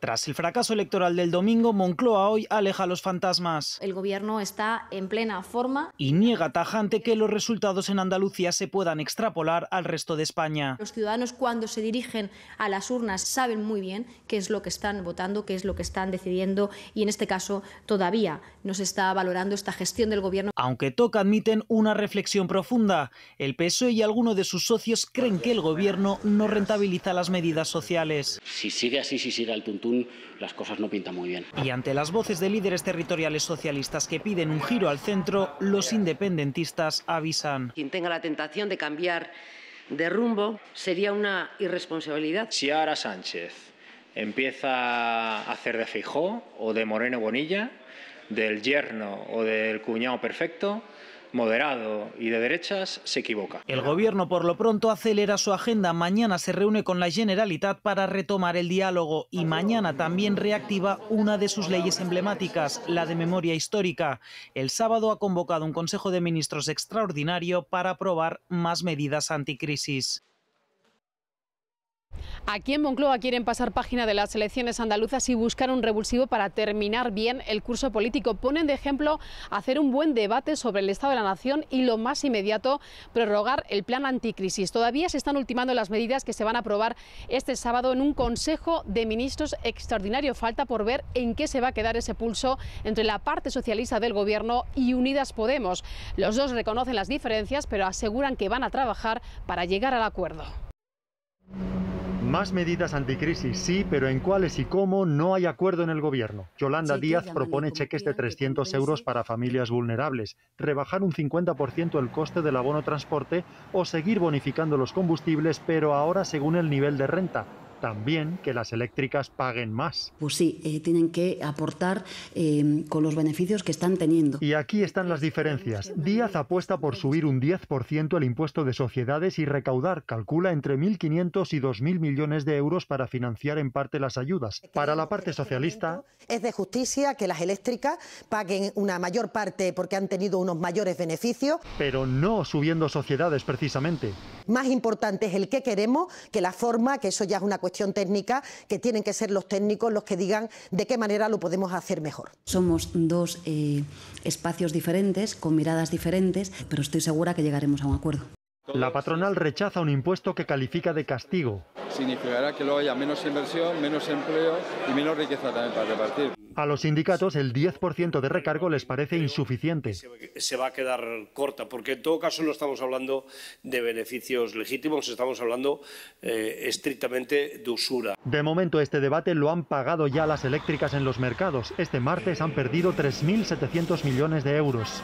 Tras el fracaso electoral del domingo, Moncloa hoy aleja los fantasmas. El gobierno está en plena forma. Y niega tajante que los resultados en Andalucía se puedan extrapolar al resto de España. Los ciudadanos cuando se dirigen a las urnas saben muy bien qué es lo que están votando, qué es lo que están decidiendo y en este caso todavía no se está valorando esta gestión del gobierno. Aunque toca admiten una reflexión profunda. El PSOE y alguno de sus socios creen que el gobierno no rentabiliza las medidas sociales. Si sigue así, si sigue al punto las cosas no pintan muy bien. Y ante las voces de líderes territoriales socialistas que piden un giro al centro, los independentistas avisan. Quien tenga la tentación de cambiar de rumbo sería una irresponsabilidad. Si ahora Sánchez empieza a hacer de Fijó o de Moreno Bonilla, del yerno o del cuñado perfecto, moderado y de derechas se equivoca. El gobierno por lo pronto acelera su agenda. Mañana se reúne con la Generalitat para retomar el diálogo y mañana también reactiva una de sus leyes emblemáticas, la de memoria histórica. El sábado ha convocado un Consejo de Ministros extraordinario para aprobar más medidas anticrisis. Aquí en Moncloa quieren pasar página de las elecciones andaluzas y buscar un revulsivo para terminar bien el curso político. Ponen de ejemplo hacer un buen debate sobre el estado de la nación y lo más inmediato, prorrogar el plan anticrisis. Todavía se están ultimando las medidas que se van a aprobar este sábado en un Consejo de Ministros extraordinario. Falta por ver en qué se va a quedar ese pulso entre la parte socialista del Gobierno y Unidas Podemos. Los dos reconocen las diferencias, pero aseguran que van a trabajar para llegar al acuerdo. Más medidas anticrisis, sí, pero en cuáles y cómo no hay acuerdo en el gobierno. Yolanda Díaz propone cheques de 300 euros para familias vulnerables, rebajar un 50% el coste del abono transporte o seguir bonificando los combustibles, pero ahora según el nivel de renta, también que las eléctricas paguen más. Pues sí, eh, tienen que aportar eh, con los beneficios que están teniendo. Y aquí están las diferencias. Díaz apuesta por subir un 10% el impuesto de sociedades y recaudar, calcula, entre 1.500 y 2.000 millones de euros para financiar en parte las ayudas. Para la parte socialista... Es de justicia que las eléctricas paguen una mayor parte porque han tenido unos mayores beneficios. Pero no subiendo sociedades precisamente. Más importante es el que queremos que la forma, que eso ya es una cuestión técnica, que tienen que ser los técnicos los que digan de qué manera lo podemos hacer mejor. Somos dos eh, espacios diferentes, con miradas diferentes, pero estoy segura que llegaremos a un acuerdo. La patronal rechaza un impuesto que califica de castigo. Significará que luego haya menos inversión, menos empleo y menos riqueza también para repartir. A los sindicatos el 10% de recargo les parece insuficiente. Se va a quedar corta, porque en todo caso no estamos hablando de beneficios legítimos, estamos hablando eh, estrictamente de usura. De momento este debate lo han pagado ya las eléctricas en los mercados. Este martes han perdido 3.700 millones de euros.